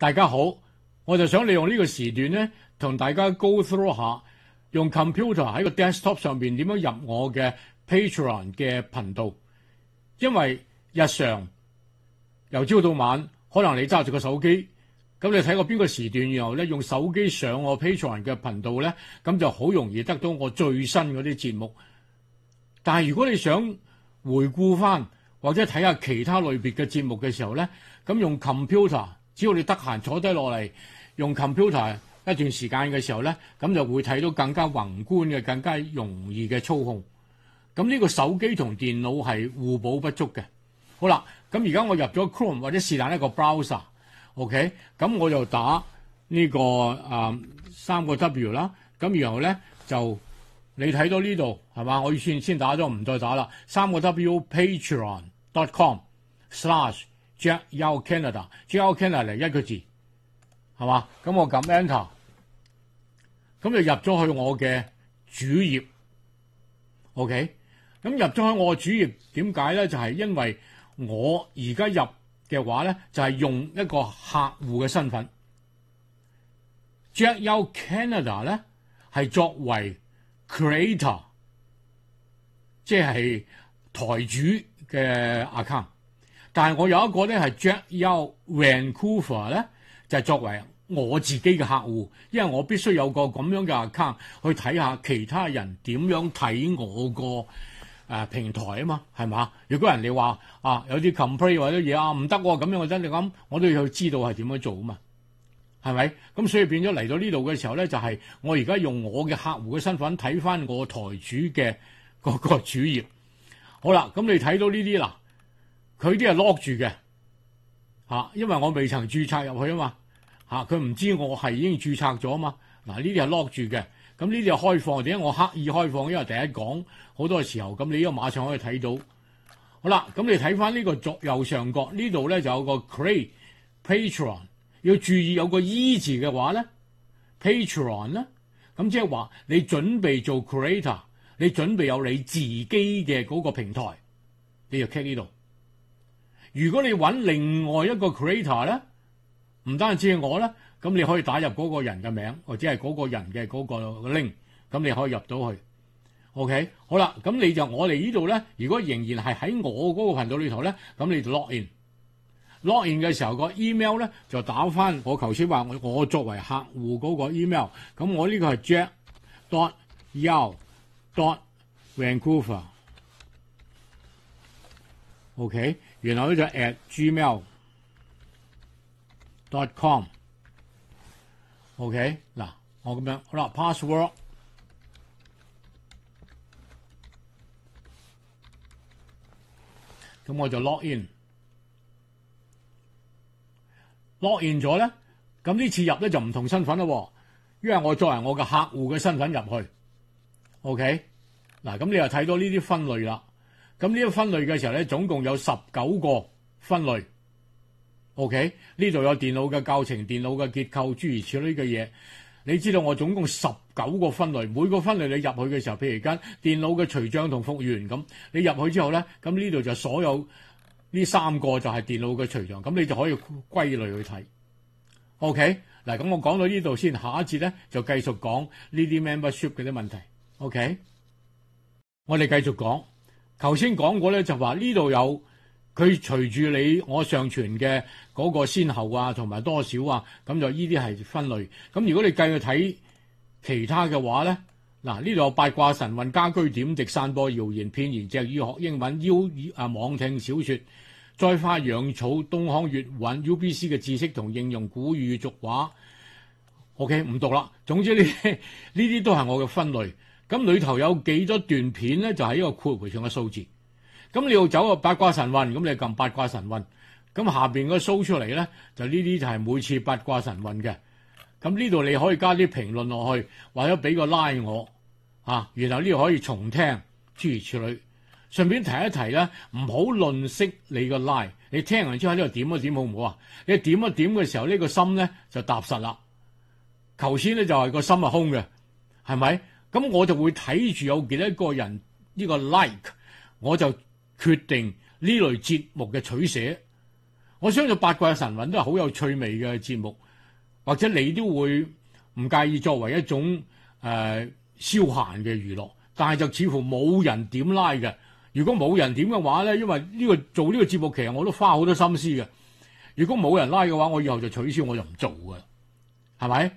大家好，我就想利用呢个时段咧，同大家 go through 下用 computer 喺个 desktop 上边点样入我嘅 patron 嘅频道。因为日常由朝到晚，可能你揸住个手机，咁，你睇过边个时段，然后咧用手机上我 patron 嘅频道咧，咁就好容易得到我最新嗰啲节目。但系如果你想回顾翻或者睇下其他类别嘅节目嘅时候咧，咁用 computer。只要你得閒坐低落嚟用 computer 一段時間嘅時候咧，咁就會睇到更加宏觀嘅、更加容易嘅操控。咁呢個手機同電腦係互補不足嘅。好啦，咁而家我入咗 Chrome 或者是但一個 browser，OK，咁我就打呢個啊三個 W 啦。咁然後咧就你睇到呢度係嘛？我先先打咗，唔再打啦。三個 W Patreon.com/slash J. O. Canada，J. O. Canada 嚟一個字，係嘛？咁我撳 Enter，咁就入咗去我嘅主页 OK，咁入咗去我嘅主页點解咧？就係因為我而家入嘅話咧，就係用一個客户嘅身份。J. O. Canada 咧係作為 Creator，即係台主嘅 account。但系我有一個咧係 Jacky Vancouver 咧，就作為我自己嘅客戶，因為我必須有個咁樣嘅 account 去睇下其他人點樣睇我個誒平台啊嘛，係嘛？如果人哋話啊有啲 complain 或者嘢啊唔得喎咁樣，我真係咁，我都要去知道係點樣做啊嘛，係咪？咁所以變咗嚟到呢度嘅時候咧，就係我而家用我嘅客户嘅身份睇翻我台主嘅嗰個主頁。好啦，咁你睇到呢啲啦，佢啲係 lock 住嘅吓，因為我未曾註冊入去啊嘛吓，佢唔知我係已經註冊咗啊嘛嗱。呢啲係 lock 住嘅，咁呢啲係開放点解我刻意開放？因為第一講好多時候咁，你依个馬上可以睇到好啦。咁你睇翻呢個左右上角呢度咧就有個 create patron 要注意有個 E 字嘅話咧 patron 咧咁即係話你準備做 creator，你準備有你自己嘅嗰個平台，你就 click 呢度。如果你揾另外一個 creator 咧，唔單止我咧，咁你可以打入嗰個人嘅名，或者係嗰個人嘅嗰個 link，咁你可以入到去。OK，好啦，咁你就我嚟呢度咧。如果仍然係喺我嗰個頻道裏頭咧，咁你就 login。login 嘅時候個 email 咧就打翻我頭先話我作為客户嗰個 email。咁我呢個係 jack. dot. y o dot. Vancouver。OK。原來呢就 atgmail.com，OK 嗱，我咁樣好啦，password，咁我就 log in，log in 咗咧，咁呢次入咧就唔同身份咯，因為我作為我嘅客户嘅身份入去，OK 嗱，咁你又睇到呢啲分類啦。咁呢個分類嘅時候咧，總共有十九個分類。O.K. 呢度有電腦嘅教程、電腦嘅結構諸如此類嘅嘢。你知道我總共十九個分類，每個分類你入去嘅時候，譬如間電腦嘅除障同復原咁，你入去之後咧，咁呢度就所有呢三個就係電腦嘅除障咁，你就可以歸類去睇。O.K. 嗱，咁我講到呢度先，下一節咧就繼續講呢啲 membership 嗰啲問題。O.K. 我哋繼續講。頭先講過咧，就話呢度有佢隨住你我上傳嘅嗰個先後啊，同埋多少啊，咁就呢啲係分類。咁如果你繼續睇其他嘅話咧，嗱呢度有八卦神運家居點滴散播謠言偏言隻語學英文，邀啊網聽小説再花養草東康月韻 UBC 嘅知識同應用古語俗話。OK，唔讀啦。總之呢呢啲都係我嘅分類。咁裏頭有幾多段片咧？就喺、呢個括弧上嘅數字。咁你要走個八卦神運，咁你撳八卦神運。咁下面個 show 出嚟咧，就呢啲就係每次八卦神運嘅。咁呢度你可以加啲評論落去，或者俾個拉我啊。然後呢度可以重聽諸如此類。順便提一提咧，唔好論識你個拉。你聽完之後喺呢度點一點好唔好啊？你點一點嘅時候，呢個心咧就踏實啦。頭先咧就係個心係空嘅，係咪？咁我就會睇住有幾多個人呢個 like，我就決定呢類節目嘅取捨。我相信八卦嘅神韻都係好有趣味嘅節目，或者你都會唔介意作為一種誒消閒嘅娛樂。但係就似乎冇人點 like 嘅。如果冇人點嘅話咧，因為呢個做呢個節目其實我都花好多心思嘅。如果冇人拉嘅話，我以後就取消，我就唔做嘅，係咪？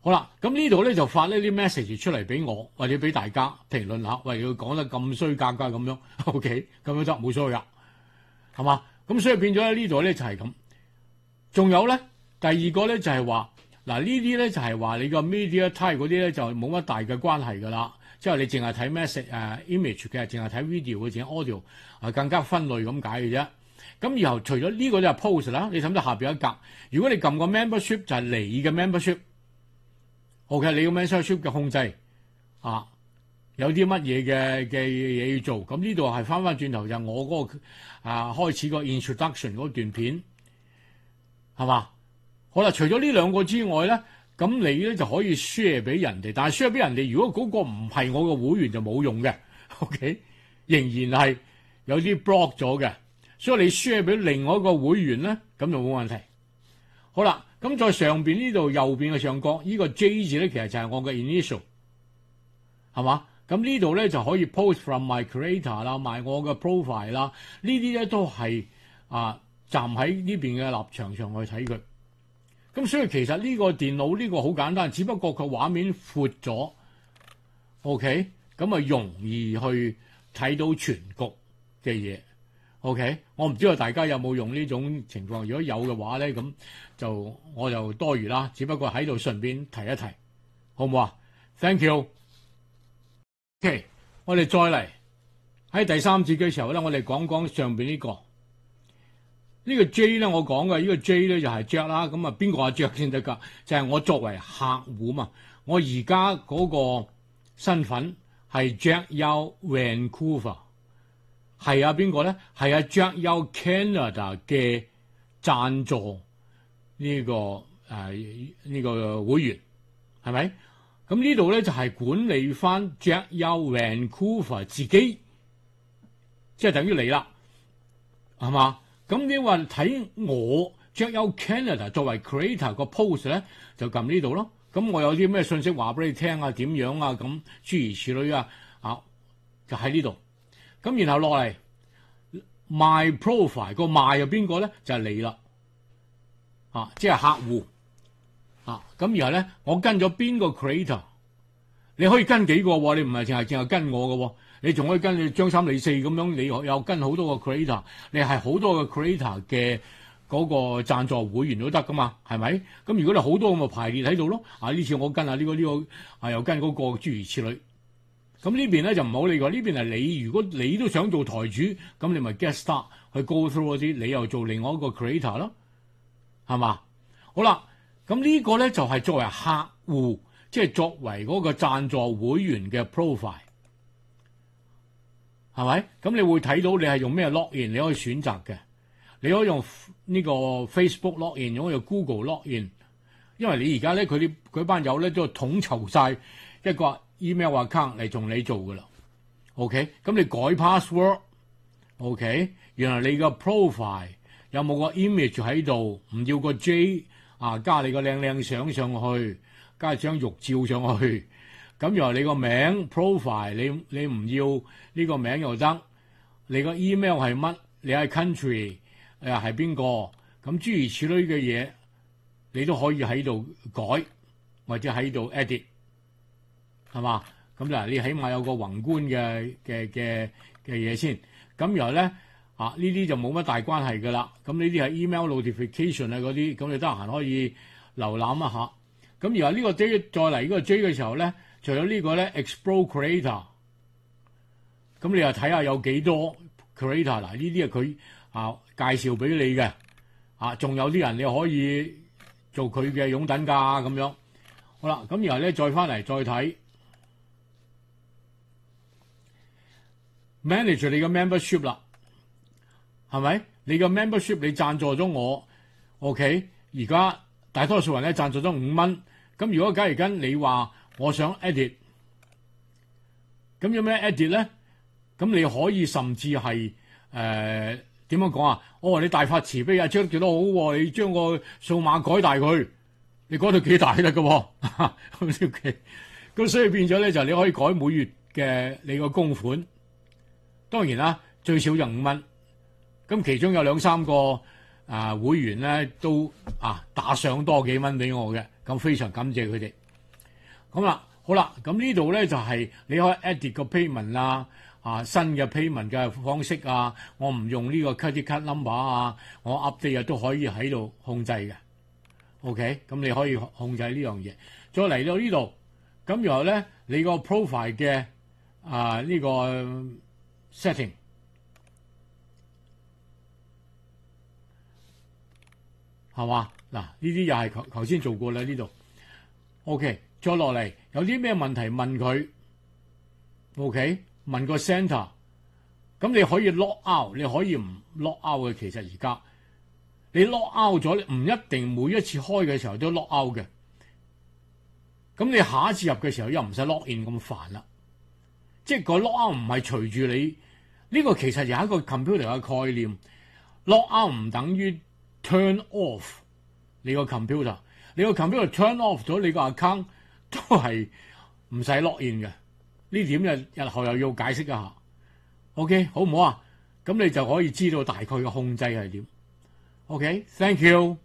好啦，咁呢度咧就發呢啲 message 出嚟俾我或者俾大家評論下，為佢講得咁衰格格咁樣，O.K. 咁樣得冇所謂噶，係嘛？咁所以變咗喺呢度咧就係咁。仲有咧，第二個咧就係話嗱呢啲咧就係話你個 media type 嗰啲咧就冇乜大嘅關係㗎啦。即係你淨係睇 message 誒 image 嘅，淨係睇 video 嘅，淨 audio 啊，更加分類咁解嘅啫。咁然後除咗呢個就 post 啦，你諗唔下邊一格？如果你撳個 membership 就係你嘅 membership。O.K. 你個 m e m r s h i p 嘅控制啊，有啲乜嘢嘅嘅嘢要做？咁呢度系翻翻轉頭就我嗰個啊開始個 introduction 嗰段片，係嘛？好啦，除咗呢兩個之外咧，咁你咧就可以 share 俾人哋。但系 share 俾人哋，如果嗰個唔係我個會員就冇用嘅。O.K. 仍然係有啲 block 咗嘅，所以你 share 俾另外一個會員咧，咁就冇問題。好啦。咁在上邊呢度右邊嘅上角，呢個 J 字咧其實就係我嘅 initial，係嘛？咁呢度咧就可以 post from my creator 啦，埋我嘅 profile 啦，呢啲咧都係啊站喺呢邊嘅立場上去睇佢。咁所以其實呢個電腦呢個好簡單，只不過佢畫面闊咗，OK，咁啊容易去睇到全局嘅嘢。OK，我唔知道大家有冇用呢種情況，如果有嘅話咧，咁就我就多餘啦。只不過喺度順便提一提，好唔好啊？Thank you。OK，我哋再嚟喺第三節嘅時候咧，我哋講講上面呢個呢個 J 咧，我講嘅呢個 J 咧就係 Jack 啦。咁啊，邊個 Jack 先得噶？就係我作為客户嘛。我而家嗰個身份係 Jack y o Vancouver。係啊，邊個咧？係啊 Jack y o u n Canada 嘅贊助呢個誒呢個會員係咪？咁呢度咧就係管理翻 Jack y o u Vancouver 自己，即係等於你啦，係嘛？咁你話睇我 Jack y o u n Canada 作為 Creator 個 post 咧，就撳呢度咯。咁我有啲咩信息話俾你聽啊？點樣啊？咁諸如此類啊？啊，就喺呢度。咁然後落嚟 my profile 個 my 係邊個咧？就係你啦，啊，即係客户啊。咁然後咧，我跟咗邊個 creator？你可以跟幾個喎？你唔係淨係淨係跟我嘅喎？你仲可以跟張三李四咁樣，你有跟好多個 creator，你係好多個 creator 嘅嗰個贊助會員都得噶嘛？係咪？咁如果你好多咁嘅排列喺度咯，啊呢次我跟啊呢個呢個啊又跟嗰個諸如此類。咁呢邊咧就唔好理佢，呢邊係你。如果你都想做台主，咁你咪 get start 去 go through 嗰啲，你又做另外一個 creator 咯，係嘛？好啦，咁呢個咧就係作為客户，即係作為嗰個贊助會員嘅 profile，係咪？咁你會睇到你係用咩 login，你可以選擇嘅。你可以用呢個 Facebook login，用可以用 Google login，因為你而家咧佢啲佢班友咧都統籌晒一個。email account 嚟同你做噶啦，OK？咁你改 password，OK？原來你個 profile 有冇個 image 喺度？唔要個 J 啊，加你個靚靚相上去，加張玉照上去。咁原来你個名 profile，你你唔要呢個名又得。你個 email 系乜？你係 country 诶係邊個？咁諸如此類嘅嘢，你都可以喺度改或者喺度 edit。係嘛？咁嗱，你起碼有個宏觀嘅嘅嘅嘅嘢先。咁然後咧，啊呢啲就冇乜大關係㗎啦。咁呢啲係 email notification 啊嗰啲，咁你得閒可以瀏覽一下。咁然後呢個 J 再嚟呢個 J 嘅時候咧，除咗呢個咧，Explore Creator，咁你又睇下有幾多 Creator 嗱？呢啲係佢啊介紹俾你嘅。啊，仲有啲人你可以做佢嘅擁趸噶咁樣。好啦，咁然後咧再翻嚟再睇。manage 你嘅 membership 啦，係咪？你嘅 membership 你贊助咗我，OK？而家大多數人咧贊助咗五蚊，咁如果假如跟你話我想 edit，咁有咩 edit 咧？咁你可以甚至係诶點樣講啊？我話你大發慈悲啊，將几得好喎，你將個數碼改大佢，你改到幾大得噶，OK？咁所以變咗咧，就你可以改每月嘅你個供款。當然啦，最少就五蚊咁，其中有兩三個啊會員咧都啊打上多幾蚊俾我嘅咁，非常感謝佢哋咁啦。好啦，咁呢度咧就係你可以 add 個 payment 啦啊，新嘅 payment 嘅方式啊，我唔用呢個 credit card number 啊，我 update 啊都可以喺度控制嘅。OK，咁你可以控制呢樣嘢。再嚟到呢度咁，然後咧你個 profile 嘅啊呢個。setting 係嘛嗱？呢啲又係頭頭先做過啦，呢度。OK，再落嚟有啲咩問題問佢？OK，問個 c e n t e r 咁你可以 lock out，你可以唔 lock out 嘅。其實而家你 lock out 咗，你唔一定每一次開嘅時候都 lock out 嘅。咁你下一次入嘅時候又唔使 lock in 咁煩啦。即係個 lock out 唔係隨住你。呢個其實又係一個 computer 嘅概念。lock out 唔等於 turn off 你個 computer。你個 computer turn off 咗你個 account 都係唔使 lock in 嘅。呢點日日後又要解釋一下。OK，好唔好啊？咁你就可以知道大概嘅控制係點。OK，thank you。